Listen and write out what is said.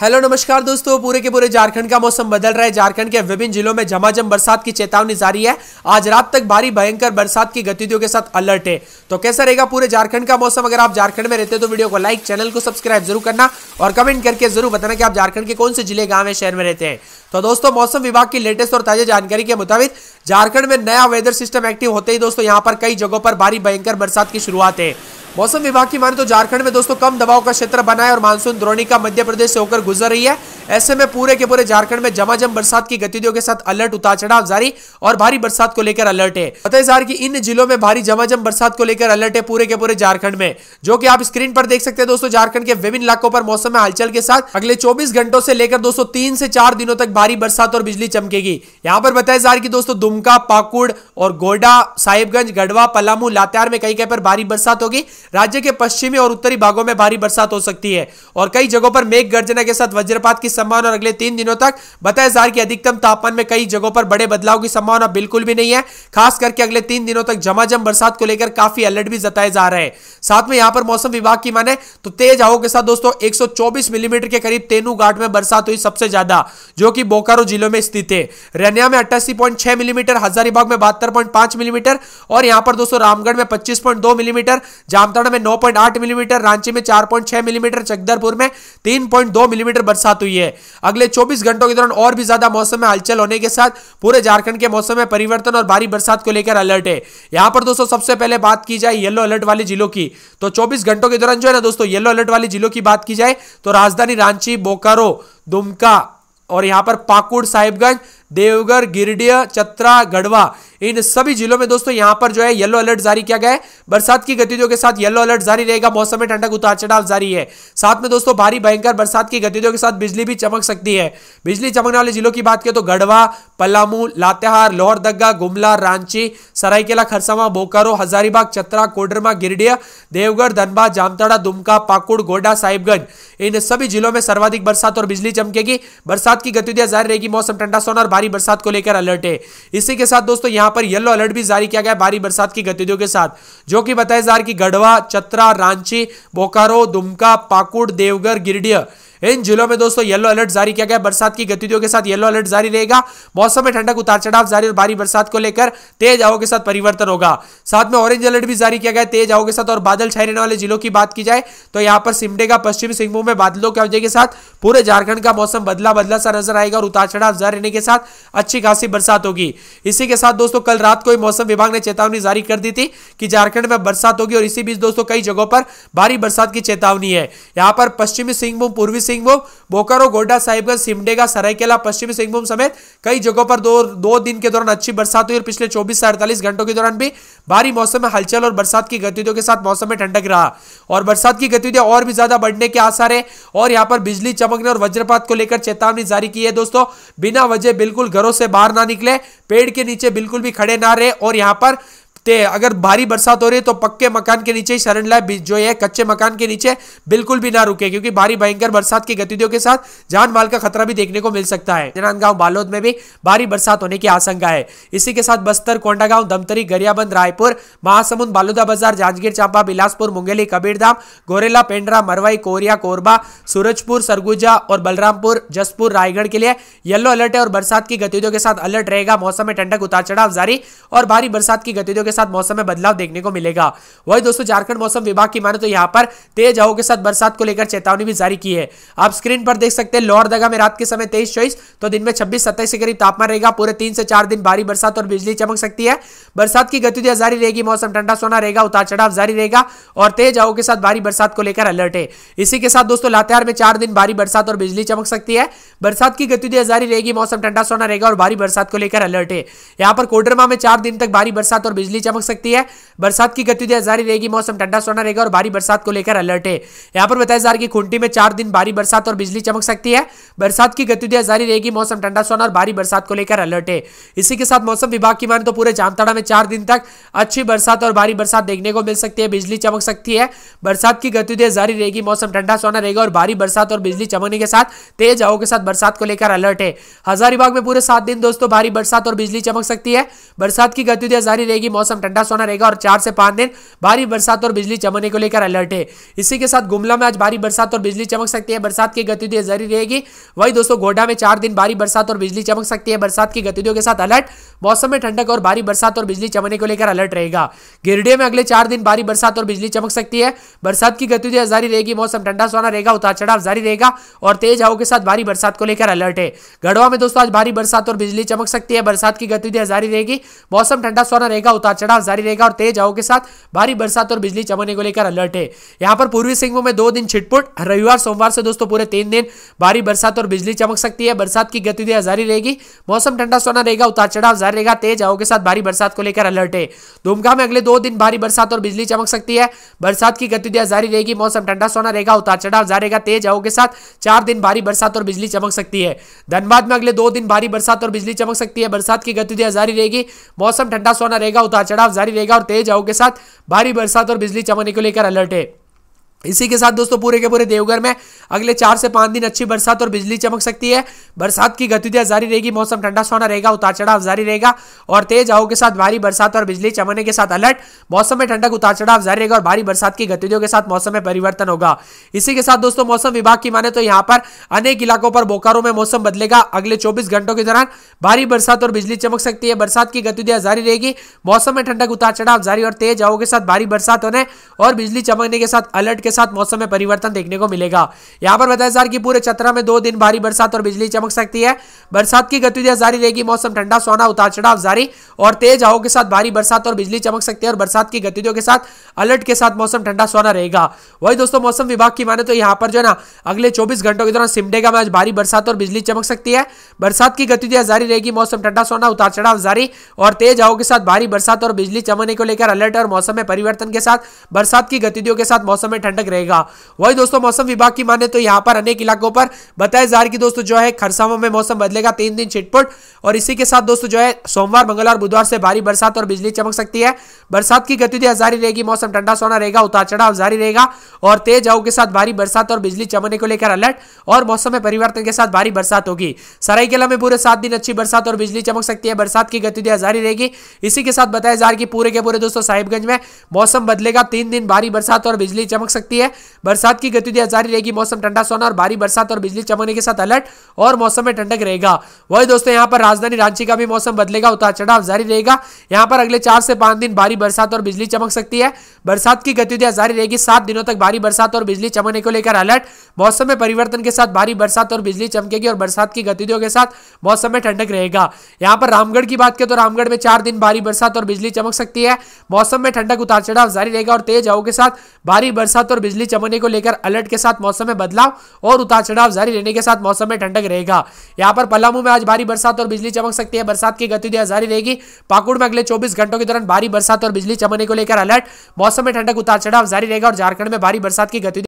hello नमस्कार दोस्तों पूरे के पूरे झारखंड का मौसम बदल रहा है झारखंड के विभिन्न जिलों में झमाझम बरसात की चेतावनी जारी है आज रात तक भारी भयंकर बरसात की गतिविधियों के साथ अलर्ट है तो कैसा रहेगा पूरे झारखंड का मौसम अगर आप झारखंड में रहते तो वीडियो को लाइक चैनल को सब्सक्राइब जरूर करना और कमेंट करके जरूर बताना कि आप झारखंड के कौन से जिले गांव है शहर में रहते हैं तो दोस्तों मौसम विभाग की लेटेस्ट और ताजा जानकारी के मुताबिक झारखंड में नया वेदर सिस्टम एक्टिव होते ही दोस्तों यहाँ पर कई जगहों पर भारी भयंकर बरसात की शुरुआत है मौसम विभाग की माने तो झारखंड में दोस्तों कम दबाव का क्षेत्र बना है और मानसून द्रोणिका मध्य प्रदेश से होकर गुजर रही है ऐसे में पूरे के पूरे झारखंड में जमाजम बरसात की गतिविधियों के साथ अलर्ट उतार चढ़ाव जारी और भारी बरसात को लेकर अलर्ट है रहा की इन जिलों में भारी जमाजम बरसात को लेकर अलर्ट है पूरे के पूरे झारखंड में जो की आप स्क्रीन पर देख सकते हैं दोस्तों झारखंड के विभिन्न इलाकों पर मौसम में हलचल के साथ अगले चौबीस घंटों से लेकर दोस्तों तीन से चार दिनों तक भारी बरसात और बिजली चमकेगी यहाँ पर बताया जा रहा दोस्तों दुमका पाकुड़ और गोडा साहिबगंज गढ़वा पलामू लातेहार में कई कई पर भारी बरसात होगी राज्य के पश्चिमी और उत्तरी भागों में भारी बरसात हो सकती है और कई जगहों पर मेघ गर्जना के साथ वज्रपात की संभावना अगले तीन दिनों तक बताया जा कि अधिकतम तापमान में कई जगहों पर बड़े बदलाव की संभावना बिल्कुल भी नहीं है खास करके अगले तीन दिनों तक झमाझम बरसात को लेकर काफी अलर्ट भी जताए जा रहे हैं साथ में यहां पर मौसम विभाग की माने तो तेज आहो के साथ दोस्तों एक मिलीमीटर के करीब तेनू घाट में बरसात हुई सबसे ज्यादा जो कि बोकारो जिलों में स्थित है रनिया में अट्ठासी मिलीमीटर हजारीबाग में बहत्तर मिलीमीटर और यहां पर दोस्तों रामगढ़ में पच्चीस मिलीमीटर जाम जामताड़ा में 9.8 मिलीमीटर रांची में 4.6 मिलीमीटर चकदरपुर में 3.2 मिलीमीटर बरसात हुई है अगले 24 घंटों के दौरान और भी ज्यादा मौसम में हलचल होने के साथ पूरे झारखंड के मौसम में परिवर्तन और भारी बरसात को लेकर अलर्ट है यहां पर दोस्तों सबसे पहले बात की जाए येलो अलर्ट वाले जिलों की तो चौबीस घंटों के दौरान जो है ना दोस्तों येलो अलर्ट वाले जिलों की बात की जाए तो राजधानी रांची बोकारो दुमका और यहां पर पाकुड़ साहिबगंज देवगढ़ गिरडिया चतरा गढ़वा इन सभी जिलों में दोस्तों यहां पर जो है येलो अलर्ट जारी किया गया है बरसात की गतिविधियों के साथ येलो अलर्ट जारी रहेगा मौसम में ठंडक उतार चढ़ाव जारी है साथ में दोस्तों भारी भयंकर बरसात की गतिविधियों के साथ बिजली भी चमक सकती है बिजली चमकने वाले जिलों की बात करें तो गढ़वा पलामू लातेहार लोहरदगा गुमला रांची सरायकेला खरसावा बोकारो हजारीबाग चतरा कोडरमा गिरडिया देवगढ़ धनबाद जामताड़ा दुमका पाकुड़ गोडा साहिबगंज इन सभी जिलों में सर्वाधिक बरसात और बिजली चमकेगी बरसात की गतिविधियां जारी रहेगी मौसम ठंडा सोना और भारी बरसात को लेकर अलर्ट है इसी के साथ दोस्तों यहां यहां पर येलो अलर्ट भी जारी किया गया भारी बरसात की गतिविधियों के साथ जो कि बताया जा रहा है कि गढ़वा चतरा रांची बोकारो दुमका पाकुड़ देवघर गिरडीह इन जिलों में दोस्तों येलो अलर्ट जारी किया गया बरसात की गतिविधियों के साथ येलो अलर्ट जारी रहेगा मौसम में ठंडक उतार चढ़ाव जारी और भारी बरसात को लेकर तेज हवा के साथ परिवर्तन होगा साथ में ऑरेंज अलर्ट भी जारी किया गया तेज हवा के साथ और बादल छाए रहने वाले जिलों की बात की जाए तो यहाँ पर सिमडेगा पश्चिमी सिंहभूम में बादलों के अवजय के साथ पूरे झारखंड का मौसम बदला बदला सा नजर आएगा और उतार चढ़ाव जारी रहने के साथ अच्छी खासी बरसात होगी इसी के साथ दोस्तों कल रात को मौसम विभाग ने चेतावनी जारी कर दी थी कि झारखंड में बरसात होगी और इसी बीच दोस्तों कई जगहों पर भारी बरसात की चेतावनी है यहाँ पर पश्चिमी सिंहभूम पूर्वी सिंहभूम बोकारो गोड्डा साहिबगंज सिमडेगा सरायकेला पश्चिमी सिंहभूम समेत कई जगहों पर दो दो दिन के दौरान अच्छी बरसात हुई और पिछले चौबीस से अड़तालीस घंटों के दौरान भी भारी मौसम में हलचल और बरसात की गतिविधियों के साथ मौसम में ठंडक रहा और बरसात की गतिविधियां और भी ज्यादा बढ़ने के आसार है और यहाँ पर बिजली चमकने और वज्रपात को लेकर चेतावनी जारी की है दोस्तों बिना वजह बिल्कुल घरों से बाहर ना निकले पेड़ के नीचे बिल्कुल भी खड़े ना रहे और यहाँ पर ते अगर भारी बरसात हो रही है तो पक्के मकान के नीचे ही शरण लाए जो है कच्चे मकान के नीचे बिल्कुल भी ना रुके क्योंकि भारी भयंकर बरसात की गतिविधियों के साथ जान माल का खतरा भी देखने को मिल सकता है जनानगांव बालोद में भी भारी बरसात होने की आशंका है इसी के साथ बस्तर कोंडागांव दमतरी गरियाबंद रायपुर महासमुंद बालोदा बाजार जांजगीर चांपा बिलासपुर मुंगेली कबीरधाम गोरेला पेंड्रा मरवाई कोरिया कोरबा सूरजपुर सरगुजा और बलरामपुर जसपुर रायगढ़ के लिए येलो अलर्ट है और बरसात की गतिविधियों के साथ अलर्ट रहेगा मौसम में ठंडक उतार चढ़ाव जारी और भारी बरसात की गतिविधियों के साथ मौसम में बदलाव देखने को मिलेगा वही दोस्तों झारखंड मौसम विभाग की माने तो यहाँ पर तेज हवा के साथ बरसात को लेकर चेतावनी भी जारी की है आप स्क्रीन पर देख सकते हैं लोहरदगा में रात के समय तेईस चौबीस तो दिन में छब्बीस सत्ताईस के करीब तापमान रहेगा पूरे तीन से चार दिन भारी बरसात और बिजली चमक सकती है बरसात की गतिविधियां जारी रहेगी मौसम ठंडा सोना रहेगा उतार चढ़ाव जारी रहेगा और तेज हवा के साथ भारी बरसात को लेकर अलर्ट है इसी के साथ दोस्तों लातेहार में चार दिन भारी बरसात और बिजली चमक सकती है बरसात की गतिविधियां जारी रहेगी मौसम ठंडा सोना रहेगा और भारी बरसात को लेकर अलर्ट है यहाँ पर कोडरमा में चार दिन तक भारी बरसात और बिजली चमक सकती है बरसात की गतिविधियां जारी रहेगी मौसम ठंडा सोना रहेगा और भारी बरसात को लेकर अलर्ट है यहां पर बताया जा रहा है कि खूंटी में चार दिन भारी बरसात और बिजली चमक सकती है बरसात की गतिविधियां जारी रहेगी मौसम ठंडा सोना और भारी बरसात को लेकर अलर्ट है इसी के साथ मौसम विभाग की माने तो पूरे जामताड़ा में चार दिन तक अच्छी बरसात और भारी बरसात देखने को मिल सकती है बिजली चमक सकती है बरसात की गतिविधियां जारी रहेगी मौसम ठंडा सोना रहेगा और भारी बरसात और बिजली चमकने के साथ तेज हवाओं के साथ बरसात को लेकर अलर्ट है हजारीबाग में पूरे सात दिन दोस्तों भारी बरसात और बिजली चमक सकती है बरसात की गतिविधियां जारी रहेगी मौसम मौसम ठंडा सोना रहेगा और चार से पांच दिन भारी बरसात और बिजली चमकने को लेकर अलर्ट है इसी के साथ गुमला में आज भारी बरसात और बिजली चमक सकती है बरसात की गतिविधि जारी रहेगी वही दोस्तों गोडा में चार दिन भारी बरसात और बिजली चमक सकती है बरसात की गतिविधियों के साथ अलर्ट मौसम में ठंडक और भारी बरसात और बिजली चमकने को लेकर अलर्ट रहेगा गिरडे में अगले चार दिन भारी बरसात और बिजली चमक सकती है बरसात की गतिविधि जारी रहेगी मौसम ठंडा सोना रहेगा उतार चढ़ाव जारी रहेगा और तेज हवा के साथ भारी बरसात को लेकर अलर्ट है गढ़वा में दोस्तों आज भारी बरसात और बिजली चमक सकती है बरसात की गतिविधि जारी रहेगी मौसम ठंडा सोना रहेगा उतार उतार चढ़ाव जारी रहेगा और तेज हवाओं के साथ भारी बरसात और बिजली चमकने को लेकर अलर्ट है यहाँ पर पूर्वी सिंहभूम में दो दिन छिटपुट रविवार सोमवार से दोस्तों पूरे तीन दिन भारी बरसात और बिजली चमक सकती है बरसात की गतिविधियां जारी रहेगी मौसम ठंडा सोना रहेगा उतार चढ़ाव जारी रहेगा तेज हवाओं के साथ भारी बरसात को लेकर अलर्ट है दुमका में अगले दो दिन भारी बरसात और बिजली चमक सकती है बरसात की गतिविधियां जारी रहेगी मौसम ठंडा सोना रहेगा उतार चढ़ाव जारी रहेगा तेज हवाओं के साथ चार दिन भारी बरसात और बिजली चमक सकती है धनबाद में अगले दो दिन भारी बरसात और बिजली चमक सकती है बरसात की गतिविधियां जारी रहेगी मौसम ठंडा सोना रहेगा उतार चढ़ाव जारी रहेगा और तेज हवा के साथ भारी बरसात और बिजली चमकने को लेकर अलर्ट है इसी के साथ दोस्तों पूरे के पूरे देवघर में अगले चार से पांच दिन अच्छी बरसात और बिजली चमक सकती है बरसात की गतिविधियां जारी रहेगी मौसम ठंडा सोना रहेगा उतार चढ़ाव जारी रहेगा और तेज हवा के साथ भारी बरसात और बिजली चमकने के साथ अलर्ट मौसम में ठंडक उतार चढ़ाव जारी रहेगा और भारी बरसात की गतिविधियों के साथ मौसम में परिवर्तन होगा इसी के साथ दोस्तों मौसम विभाग की माने तो यहाँ पर अनेक इलाकों पर बोकारो में मौसम बदलेगा अगले चौबीस घंटों के दौरान भारी बरसात और बिजली चमक सकती है बरसात की गतिविधियां जारी रहेगी मौसम में ठंडक उतार चढ़ाव जारी और तेज हवा के साथ भारी बरसात होने और बिजली चमकने के साथ अलर्ट के साथ मौसम में परिवर्तन देखने को मिलेगा यहाँ पर बताया सर कि पूरे चतरा में दो दिन भारी बरसात और बिजली चमक सकती है बरसात की गतिविधियां जारी रहेगी मौसम ठंडा सोना उतार चढ़ाव जारी और तेज हवा के साथ भारी बरसात और बिजली चमक सकती है और बरसात की गतिविधियों के साथ अलर्ट के साथ मौसम ठंडा सोना रहेगा वही दोस्तों मौसम विभाग की माने तो यहाँ पर जो है ना अगले चौबीस घंटों के दौरान सिमडेगा में आज भारी बरसात और बिजली चमक सकती है बरसात की गतिविधियां जारी रहेगी मौसम ठंडा सोना उतार चढ़ाव जारी और तेज हवा के साथ भारी बरसात और बिजली चमकने को लेकर अलर्ट और मौसम में परिवर्तन के साथ बरसात की गतिविधियों के साथ मौसम में ठंडा ठंडक रहेगा वही दोस्तों मौसम विभाग की माने तो यहाँ पर अनेक इलाकों पर बताया जा रहा है कि दोस्तों जो है खरसावा में मौसम बदलेगा तीन दिन छिटपुट और इसी के साथ दोस्तों जो है सोमवार मंगलवार बुधवार से भारी बरसात और बिजली चमक सकती है बरसात की गतिविधि जारी रहेगी मौसम ठंडा सोना रहेगा उतार चढ़ाव जारी रहेगा और तेज हवा के साथ भारी बरसात और बिजली चमकने को लेकर अलर्ट और मौसम में परिवर्तन के साथ भारी बरसात होगी सरायकेला में पूरे सात दिन अच्छी बरसात और बिजली चमक सकती है बरसात की गतिविधि जारी रहेगी इसी के साथ बताया जा रहा है कि पूरे के पूरे दोस्तों साहिबगंज में मौसम बदलेगा तीन दिन भारी बरसात और बिजली चमक सकती सकती है बरसात की गतिविधियां जारी रहेगी मौसम ठंडा सोना और भारी बरसात और बिजली चमकने के साथ अलर्ट और मौसम में ठंडक रहेगा वही दोस्तों यहाँ पर राजधानी रांची का भी मौसम बदलेगा उतार चढ़ाव जारी रहेगा यहाँ पर अगले चार से पांच दिन भारी बरसात और बिजली चमक सकती है बरसात की गतिविधियां जारी रहेगी सात दिनों तक भारी बरसात और बिजली चमकने को लेकर अलर्ट मौसम में परिवर्तन के साथ भारी बरसात और बिजली चमकेगी और बरसात की गतिविधियों के साथ मौसम में ठंडक रहेगा यहाँ पर रामगढ़ की बात करें तो रामगढ़ में चार दिन भारी बरसात और बिजली चमक सकती है मौसम में ठंडक उतार चढ़ाव जारी रहेगा और तेज हवाओं के साथ भारी बरसात और बिजली चमकने को लेकर अलर्ट के साथ मौसम में बदलाव और उतार चढ़ाव जारी रहने के साथ मौसम में ठंडक रहेगा यहाँ पर पलामू में आज भारी बरसात और बिजली चमक सकती है बरसात की गतिविधियां जारी रहेगी पाकुड़ में अगले चौबीस घंटों के दौरान भारी बरसात और बिजली चमकने को लेकर अलर्ट मौसम में ठंडक उतार चढ़ाव जारी रहेगा और झारखंड में भारी बरसात की गतिविधि